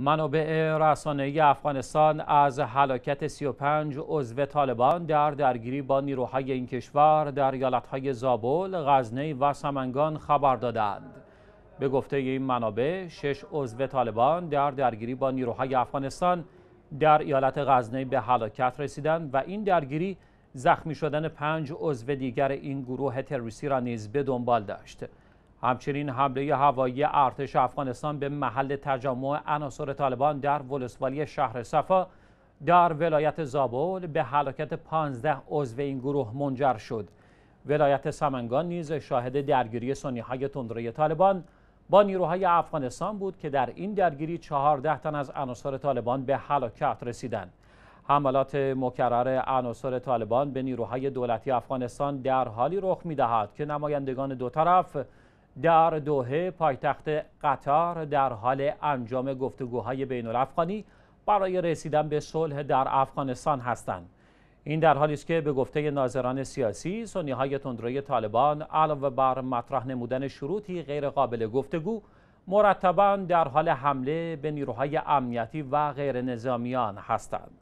منابع رسانه‌ای افغانستان از حلاکت 35 عضو طالبان در درگیری با نیروهای این کشور در ایالت‌های زابل، غزنه و سمنگان خبر دادند. به گفته این منابع، شش عضو طالبان در درگیری با نیروهای افغانستان در ایالت غزنه به حلاکت رسیدند و این درگیری زخمی شدن پنج عضو دیگر این گروه تروریستی را نیز به دنبال داشت. همچنین حمله هوایی ارتش افغانستان به محل تجمع عناصر طالبان در ولسوالی شهر صفا در ولایت زابل به هلاکت 15 عضو این گروه منجر شد ولایت سمنگان نیز شاهد درگیری سنی های تندروی طالبان با نیروهای افغانستان بود که در این درگیری 14 تن از عناصر طالبان به هلاکت رسیدند حملات مکرر عناصر طالبان به نیروهای دولتی افغانستان در حالی رخ میدهد که نمایندگان دو طرف در دوهه پایتخت قطر در حال انجام گفتگوهای بین الافغانی برای رسیدن به صلح در افغانستان هستند. این در حالی است که به گفته ناظران سیاسی سنی های تندروی طالبان علاوه بر مطرح نمودن شروطی غیرقابل گفتگو مرتبا در حال حمله به نیروهای امنیتی و غیر نظامیان هستند.